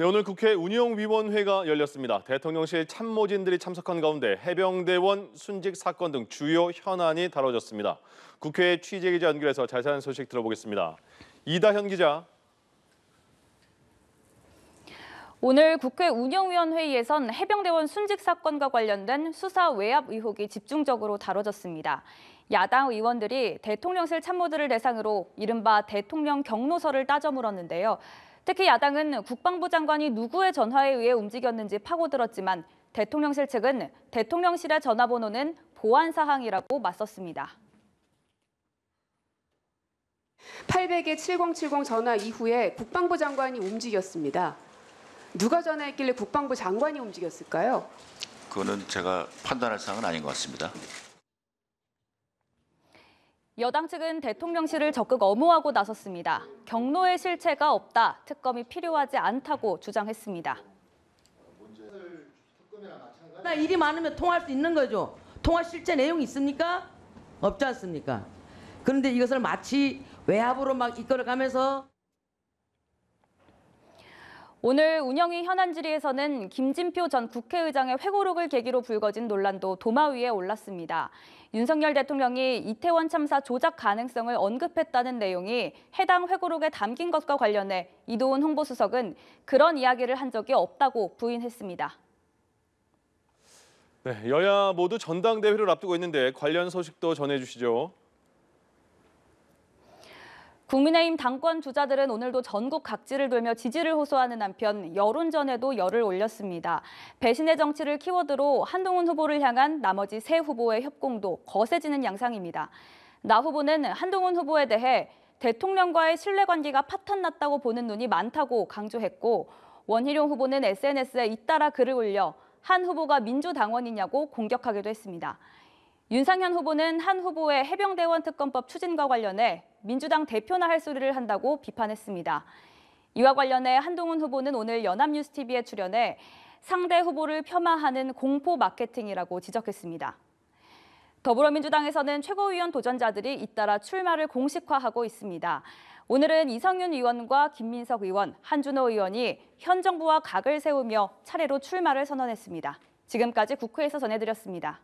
네, 오늘 국회 운영위원회가 열렸습니다. 대통령실 참모진들이 참석한 가운데 해병대원 순직 사건 등 주요 현안이 다뤄졌습니다. 국회 취재 기자 연결해서 자세한 소식 들어보겠습니다. 이다현 기자. 오늘 국회 운영위원회의에선 해병대원 순직 사건과 관련된 수사 외압 의혹이 집중적으로 다뤄졌습니다. 야당 의원들이 대통령실 참모들을 대상으로 이른바 대통령 경로서를 따져 물었는데요. 특히 야당은 국방부 장관이 누구의 전화에 의해 움직였는지 파고들었지만 대통령실 측은 대통령실의 전화번호는 보안 사항이라고 맞섰습니다. 800에 7070 전화 이후에 국방부 장관이 움직였습니다. 누가 전화했길래 국방부 장관이 움직였을까요? 그거는 제가 판단할 사항은 아닌 것 같습니다. 여당 측은 대통령실을 적극 엄호하고 나섰습니다. 경로의 실체가 없다, 특검이 필요하지 않다고 주장했습니다. 나 일이 많으면 통할 수 있는 거죠. 통화 실제 내용이 있습니까? 없지 않습니까? 그런데 이것을 마치 외압으로 막 이끌어가면서 오늘 운영위 현안 질의에서는 김진표 전 국회의장의 회고록을 계기로 불거진 논란도 도마 위에 올랐습니다. 윤석열 대통령이 이태원 참사 조작 가능성을 언급했다는 내용이 해당 회고록에 담긴 것과 관련해 이도훈 홍보수석은 그런 이야기를 한 적이 없다고 부인했습니다. 네, 여야 모두 전당대회를 앞두고 있는데 관련 소식도 전해주시죠. 국민의힘 당권 주자들은 오늘도 전국 각지를 돌며 지지를 호소하는 한편 여론전에도 열을 올렸습니다. 배신의 정치를 키워드로 한동훈 후보를 향한 나머지 세 후보의 협공도 거세지는 양상입니다. 나 후보는 한동훈 후보에 대해 대통령과의 신뢰관계가 파탄났다고 보는 눈이 많다고 강조했고 원희룡 후보는 SNS에 잇따라 글을 올려 한 후보가 민주당원이냐고 공격하기도 했습니다. 윤상현 후보는 한 후보의 해병대원 특검법 추진과 관련해 민주당 대표나 할 소리를 한다고 비판했습니다. 이와 관련해 한동훈 후보는 오늘 연합뉴스TV에 출연해 상대 후보를 폄하하는 공포 마케팅이라고 지적했습니다. 더불어민주당에서는 최고위원 도전자들이 잇따라 출마를 공식화하고 있습니다. 오늘은 이성윤 의원과 김민석 의원, 한준호 의원이 현 정부와 각을 세우며 차례로 출마를 선언했습니다. 지금까지 국회에서 전해드렸습니다.